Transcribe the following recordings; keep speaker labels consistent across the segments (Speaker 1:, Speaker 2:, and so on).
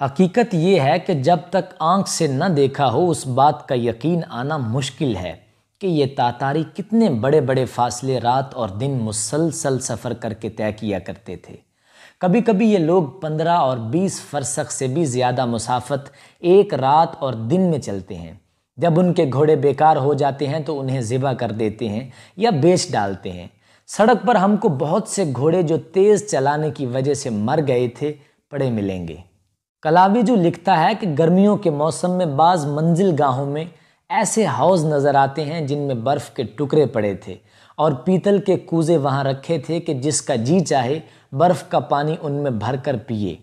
Speaker 1: हकीकत ये है कि जब तक आंख से न देखा हो उस बात का यकीन आना मुश्किल है कि ये तातारी कितने बड़े बड़े फासले रात और दिन मुसलसल सफ़र करके तय किया करते थे कभी कभी ये लोग पंद्रह और बीस फरसक से भी ज़्यादा मुसाफत एक रात और दिन में चलते हैं जब उनके घोड़े बेकार हो जाते हैं तो उन्हें ज़िबा कर देते हैं या बेच डालते हैं सड़क पर हमको बहुत से घोड़े जो तेज़ चलाने की वजह से मर गए थे पड़े मिलेंगे कलावी जो लिखता है कि गर्मियों के मौसम में बाज़ मंजिल गाहों में ऐसे हौज नज़र आते हैं जिनमें बर्फ़ के टुकड़े पड़े थे और पीतल के कूजे वहाँ रखे थे कि जिसका जी चाहे बर्फ़ का पानी उनमें भर कर पिए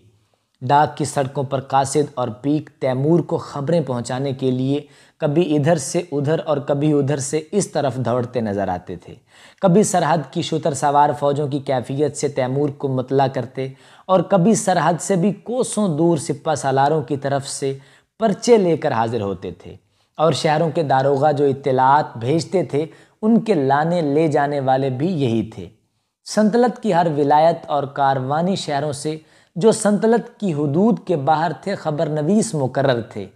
Speaker 1: डाक की सड़कों पर कासिद और पीक तैमूर को खबरें पहुंचाने के लिए कभी इधर से उधर और कभी उधर से इस तरफ दौड़ते नजर आते थे कभी सरहद की शुतर सवार फौजों की कैफियत से तैमूर को मतला करते और कभी सरहद से भी कोसों दूर सिपा सालारों की तरफ से पर्चे लेकर हाजिर होते थे और शहरों के दारोगा जो इतलात भेजते थे उनके लाने ले जाने वाले भी यही थे संतलत की हर विलायत और कारवानी शहरों से जो संतलत की हदूद के बाहर थे खबरनवीस मुकर थे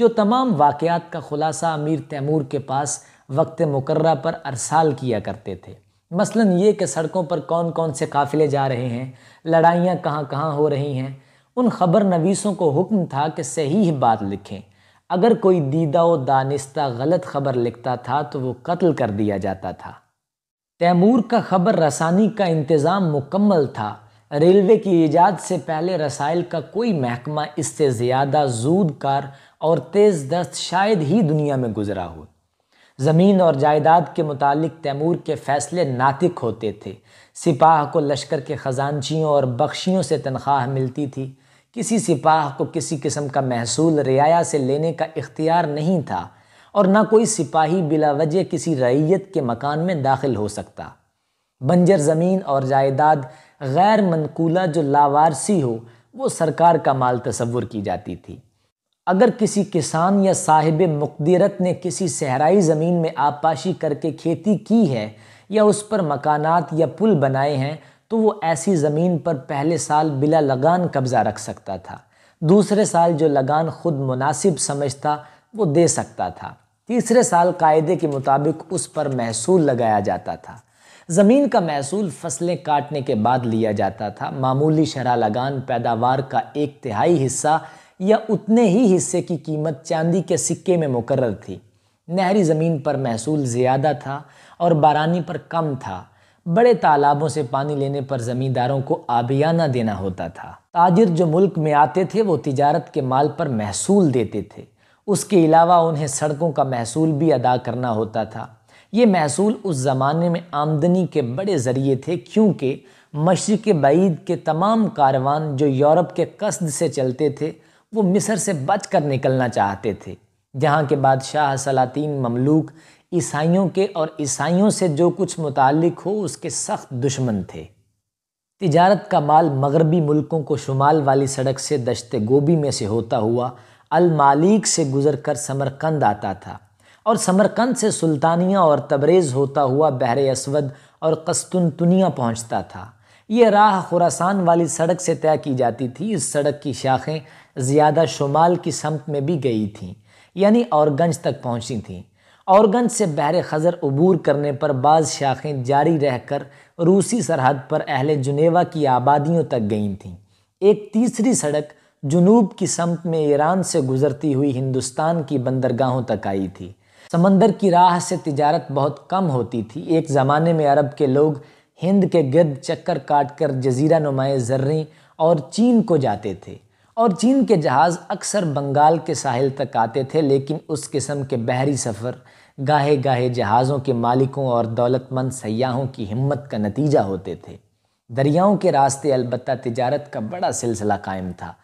Speaker 1: जो तमाम वाक़ात का ख़ुलासा अमीर तैमूर के पास वक्त मुकर पर अरसाल किया करते थे मसलन ये कि सड़कों पर कौन कौन से काफ़िले जा रहे हैं लड़ाइयाँ कहाँ कहाँ हो रही हैं उन खबर नवीसों को हुक्म था कि सही बात लिखें अगर कोई दीदा व दानिस्ता गलत खबर लिखता था तो वो कत्ल कर दिया जाता था तैमूर का खबर रसानी का इंतज़ाम मुकम्मल था रेलवे की ईजाद से पहले रसायल का कोई महकमा इससे ज़्यादा जूदकार और तेज़ दस्त शायद ही दुनिया में गुजरा हो ज़मीन और जायदाद के मुतालिक तैमूर के फ़ैसले नातिक होते थे सिपाह को लश्कर के ख़जानचियों और बख्शियों से तनख्वाह मिलती थी किसी सिपाह को किसी किस्म का महसूल रियाया से लेने का इख्तियार नहीं था और ना कोई सिपाही बिला वजह किसी रैयत के मकान में दाखिल हो सकता बंजर ज़मीन और जायदाद गैर मनकूला जो लावारसी हो वो सरकार का माल तस्वुर की जाती थी अगर किसी किसान या साहिब मुकदरत ने किसी सहराई ज़मीन में आपाशी करके खेती की है या उस पर मकानात या पुल बनाए हैं तो वो ऐसी ज़मीन पर पहले साल बिला लगान कब्ज़ा रख सकता था दूसरे साल जो लगान खुद मुनासिब समझता वो दे सकता था तीसरे साल कायदे के मुताबिक उस पर महसूल लगाया जाता था ज़मीन का महसूल फसलें काटने के बाद लिया जाता था मामूली शरा लगान पैदावार का एक तिहाई हिस्सा या उतने ही हिस्से की कीमत चांदी के सिक्के में मुकर थी नहरी ज़मीन पर महसूल ज़्यादा था और बारानी पर कम था बड़े तालाबों से पानी लेने पर ज़मींदारों को आबियाना देना होता था ताजिर जो मुल्क में आते थे वो तिजारत के माल पर महसूल देते थे उसके अलावा उन्हें सड़कों का महसूल भी अदा करना होता था ये महसूल उस ज़माने में आमदनी के बड़े ज़रिए थे क्योंकि मशरक़ बैद के तमाम कारवान जो यूरोप के कस्द से चलते थे वो मिस्र से बच कर निकलना चाहते थे जहाँ के बादशाह सलातीन ममलूक ईसाइयों के और ईसाइयों से जो कुछ मुतल हो उसके सख्त दुश्मन थे तिजारत का माल मगरबी मुल्कों को शुमाल वाली सड़क से दशत गोभी में से होता हुआ अलमालिक से गुजर कर समरकंद आता था और समरकंद से सुल्तानिया और तबरेज़ होता हुआ बहर असवद और कस्तुनतुनिया पहुंचता था यह राह खुरासान वाली सड़क से तय की जाती थी इस सड़क की शाखें ज़्यादा शुमाल की समत में भी गई थीं यानी औरगंज तक पहुंची थीं औरगंज से बहर खज़र अबूर करने पर बाज़ शाखें जारी रहकर रूसी सरहद पर अहल जुनेवा की आबादियों तक गई थीं एक तीसरी सड़क जुनूब की समत में ईरान से गुज़रती हुई हिंदुस्तान की बंदरगाहों तक आई थी समंदर की राह से तिजारत बहुत कम होती थी एक ज़माने में अरब के लोग हिंद के गिरद चक्कर काट कर जजीरा नुमाए जर्री और चीन को जाते थे और चीन के जहाज़ अक्सर बंगाल के साहिल तक आते थे लेकिन उस किस्म के बहरी सफ़र गाहे गाहे जहाज़ों के मालिकों और दौलतमंद सयाहों की हिम्मत का नतीजा होते थे दरियाओं के रास्ते अलबत् तजारत का बड़ा सिलसिला कायम था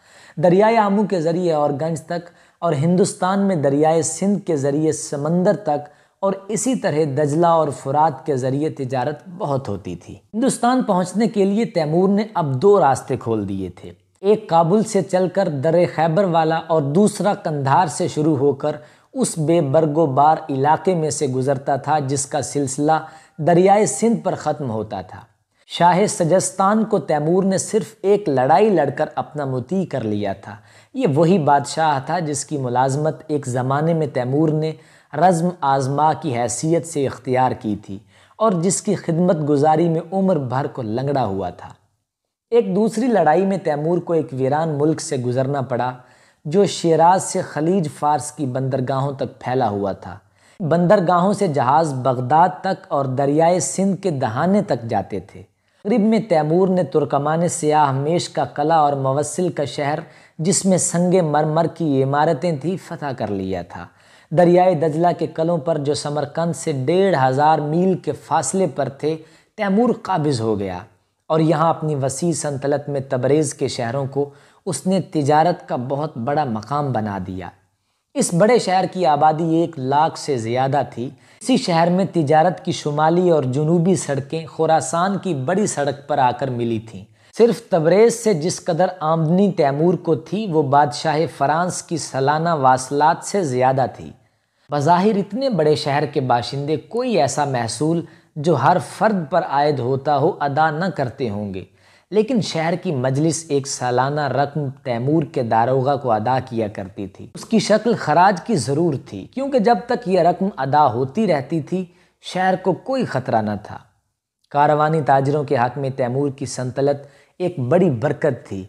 Speaker 1: दरियाए आमू के ज़रिए और गंज तक और हिंदुस्तान में दरियाए सिंध के ज़रिए समंदर तक और इसी तरह दजला और फुरात के ज़रिए तजारत बहुत होती थी हिंदुस्तान पहुंचने के लिए तैमूर ने अब दो रास्ते खोल दिए थे एक काबुल से चलकर दर खैबर वाला और दूसरा कंधार से शुरू होकर उस बेबरगोबार इलाके में से गुज़रता था जिसका सिलसिला दरियाए सिंध पर ख़त्म होता था शाह सजस्तान को तैमूर ने सिर्फ एक लड़ाई लड़कर अपना मुती कर लिया था ये वही बादशाह था जिसकी मुलाजमत एक ज़माने में तैमूर ने रज़म आजमा की हैसियत से इख्तियार की थी और जिसकी खिदमत गुजारी में उम्र भर को लंगड़ा हुआ था एक दूसरी लड़ाई में तैमूर को एक वीरान मुल्क से गुजरना पड़ा जो शराज से खलीज फारस की बंदरगाहों तक फैला हुआ था बंदरगाहों से जहाज़ बगदाद तक और दरियाए सिंध के दहाने तक जाते थे रिब में तैमूर ने तुर्कमान सयाह मेश का कला और मवसिल का शहर जिसमें संग मरमर की इमारतें थी फतह कर लिया था दरियाए दजला के कलों पर जो समरकंद से डेढ़ हज़ार मील के फासले पर थे तैमूर काबिज हो गया और यहाँ अपनी वसी संतलत में तबरेज़ के शहरों को उसने तिजारत का बहुत बड़ा मकाम बना दिया इस बड़े शहर की आबादी एक लाख से ज़्यादा थी इसी शहर में तिजारत की शुमाली और जुनूबी सड़कें खुरासान की बड़ी सड़क पर आकर मिली थीं सिर्फ तबरेज़ से जिस कदर आमदनी तैमूर को थी वो बादशाह फ़्रांस की सालाना वासलात से ज़्यादा थी बज़ाहिर इतने बड़े शहर के बाशिंदे कोई ऐसा महसूल जो हर फर्द पर आयद होता हो अदा न करते होंगे लेकिन शहर की मजलिस एक सालाना रकम तैमूर के दारोगा को अदा किया करती थी उसकी शक्ल खराज की ज़रूर थी क्योंकि जब तक यह रकम अदा होती रहती थी शहर को कोई ख़तरा न था कारवानी ताजरों के हक में तैमूर की संतलत एक बड़ी बरकत थी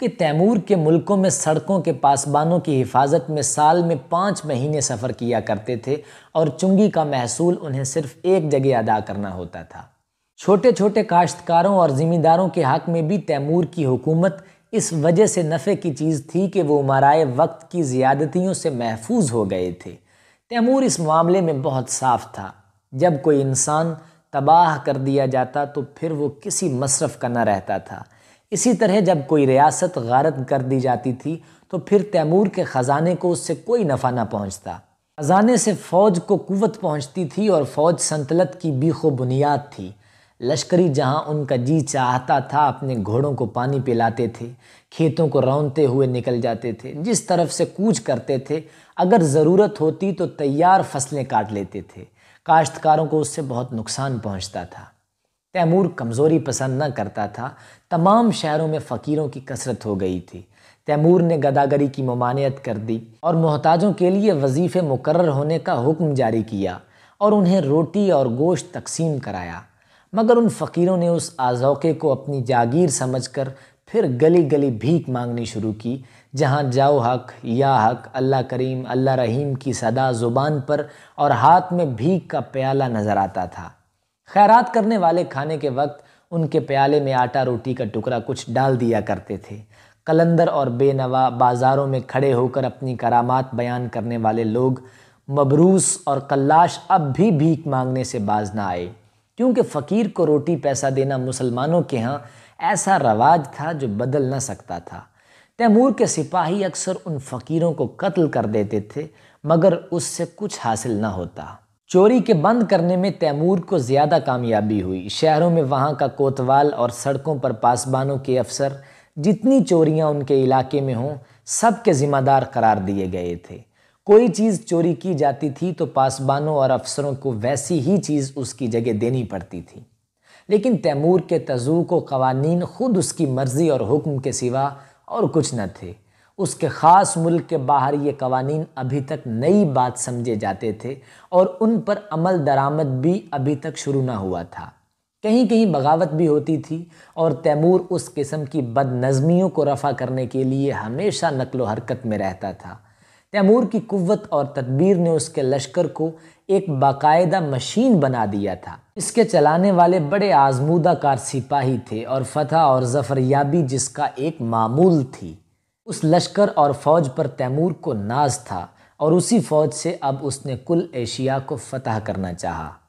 Speaker 1: कि तैमूर के मुल्कों में सड़कों के पासबानों की हिफाजत में साल में पाँच महीने सफ़र किया करते थे और चुंगी का महसूल उन्हें सिर्फ एक जगह अदा करना होता था छोटे छोटे काश्तकारों और ज़िम्मेदारों के हक में भी तैमूर की हुकूमत इस वजह से नफ़े की चीज़ थी कि वो मराए वक्त की ज़्यादतियों से महफूज हो गए थे तैमूर इस मामले में बहुत साफ था जब कोई इंसान तबाह कर दिया जाता तो फिर वो किसी मशरफ़ का न रहता था इसी तरह जब कोई रियासत गारत कर दी जाती थी तो फिर तैमूर के ख़जाने को उससे कोई नफ़ा ना पहुँचता ख़जाने से फ़ौज को कुवत पहुँचती थी और फ़ौज संतलत की बीखो बुनियाद थी लश्करी जहां उनका जी चाहता था अपने घोड़ों को पानी पिलाते थे खेतों को रौनते हुए निकल जाते थे जिस तरफ से कूच करते थे अगर ज़रूरत होती तो तैयार फसलें काट लेते थे काश्तकारों को उससे बहुत नुकसान पहुंचता था तैमूर कमज़ोरी पसंद न करता था तमाम शहरों में फ़कीरों की कसरत हो गई थी तैमूर ने गदागरी की ममानियत कर दी और मोहताजों के लिए वजीफ़े मुकर होने का हुक्म जारी किया और उन्हें रोटी और गोश्त तकसीम कराया मगर उन फ़कीरों ने उस आजौके को अपनी जागीर समझकर फिर गली गली भीख मांगनी शुरू की जहाँ जाओ हक या हक अल्लाह करीम अल्लाह रहीम की सदा ज़ुबान पर और हाथ में भीख का प्याला नज़र आता था खैरात करने वाले खाने के वक्त उनके प्याले में आटा रोटी का टुकड़ा कुछ डाल दिया करते थे कलंदर और बेनवा बाज़ारों में खड़े होकर अपनी करामात बयान करने वाले लोग मबरूस और कल्लाश अब भी भीख मांगने से बाज ना आए क्योंकि फ़कीर को रोटी पैसा देना मुसलमानों के यहाँ ऐसा रवाज था जो बदल ना सकता था तैमूर के सिपाही अक्सर उन फ़कीरों को कत्ल कर देते थे मगर उससे कुछ हासिल ना होता चोरी के बंद करने में तैमूर को ज़्यादा कामयाबी हुई शहरों में वहाँ का कोतवाल और सड़कों पर पासबानों के अफसर जितनी चोरियाँ उनके इलाके में हों सब के ज़िम्मेदार करार दिए गए थे कोई चीज़ चोरी की जाती थी तो पासबानों और अफसरों को वैसी ही चीज़ उसकी जगह देनी पड़ती थी लेकिन तैमूर के तजुक व कवानीन खुद उसकी मर्ज़ी और हुक्म के सिवा और कुछ न थे उसके ख़ास मुल्क के बाहर ये कवानीन अभी तक नई बात समझे जाते थे और उन पर अमल दरामद भी अभी तक शुरू ना हुआ था कहीं कहीं बगावत भी होती थी और तैमूर उस किस्म की बदनज़मियों को रफ़ा करने के लिए हमेशा नकलो हरकत में रहता था तैमूर की कुवत और तदबीर ने उसके लश्कर को एक बाकायदा मशीन बना दिया था इसके चलाने वाले बड़े आजमूदा कार सिपाही थे और फतह और जफरयाबी जिसका एक मामूल थी उस लश्कर और फौज पर तैमूर को नाज था और उसी फौज से अब उसने कुल एशिया को फतह करना चाहा